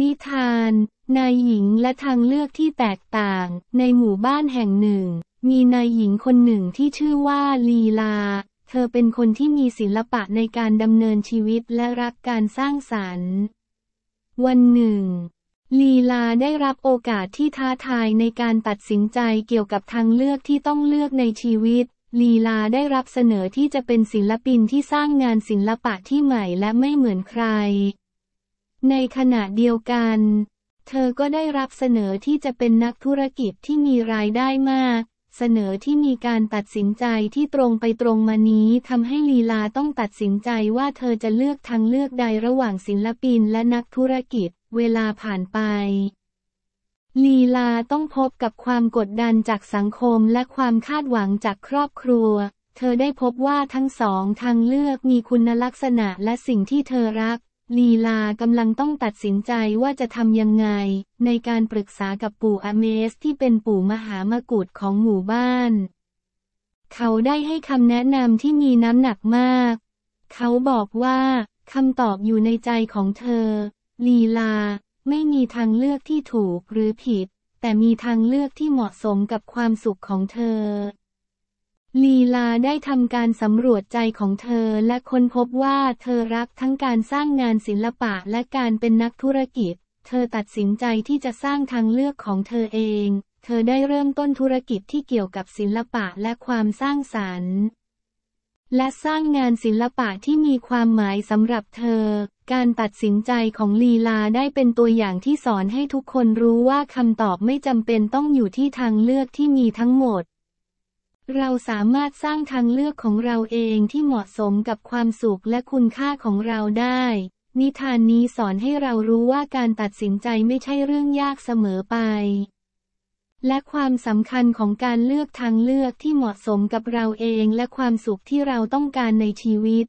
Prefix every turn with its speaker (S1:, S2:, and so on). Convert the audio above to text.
S1: นิทานนายหญิงและทางเลือกที่แตกต่างในหมู่บ้านแห่งหนึ่งมีนายหญิงคนหนึ่งที่ชื่อว่าลีลา เธอเป็นคนที่มีศิลปะในการดำเนินชีวิตและรักการสร้างสรรค์ วันหนึ่งลีลาได้รับโอกาสที่ท้าทายในการตัดสินใจเกี่ยวกับทางเลือกที่ต้องเลือกในชีวิต ลีลาได้รับเสนอที่จะเป็นศิลปินที่สร้างงานศิลปะที่ใหม่และไม่เหมือนใครในขณะเดียวกัน เธอก็ได้รับเสนอที่จะเป็นนักธุรกิจที่มีรายได้มาก เสนอที่มีการตัดสินใจที่ตรงไปตรงมานี้ทำให้ลีลาต้องตัดสินใจว่าเธอจะเลือกทางเลือกใดระหว่างศิลปินและนักธุรกิจ เวลาผ่านไป ลีลาต้องพบกับความกดดันจากสังคมและความคาดหวังจากครอบครัว เธอได้พบว่าทั้งสองทางเลือกมีคุณลักษณะและสิ่งที่เธอรักลีลากำลังต้องตัดสินใจว่าจะทำยังไง ในการปรึกษากับปู่อเมสที่เป็นปู่มหามกุฏของหมู่บ้าน เขาได้ให้คำแนะนำที่มีน้ำหนักมาก เขาบอกว่า คำตอบอยู่ในใจของเธอ ลีลาไม่มีทางเลือกที่ถูกหรือผิด แต่มีทางเลือกที่เหมาะสมกับความสุขของเธอลาได้ทำการสำรวจใจของเธอและค้นพบว่าเธอรักทั้งการสร้างงานศิลปะและการเป็นนักธุรกิจ เธอตัดสินใจที่จะสร้างทางเลือกของเธอเอง เธอได้เริ่มต้นธุรกิจที่เกี่ยวกับศิลปะและความสร้างสรรค์ และสร้างงานศิลปะที่มีความหมายสำหรับเธอ การตัดสินใจของลีลาได้เป็นตัวอย่างที่สอนให้ทุกคนรู้ว่าคำตอบไม่จำเป็นต้องอยู่ที่ทางเลือกที่มีทั้งหมดเราสามารถสร้างทางเลือกของเราเองที่เหมาะสมกับความสุขและคุณค่าของเราได้ นิทานนี้สอนให้เรารู้ว่าการตัดสินใจไม่ใช่เรื่องยากเสมอไป และความสำคัญของการเลือกทางเลือกที่เหมาะสมกับเราเองและความสุขที่เราต้องการในชีวิต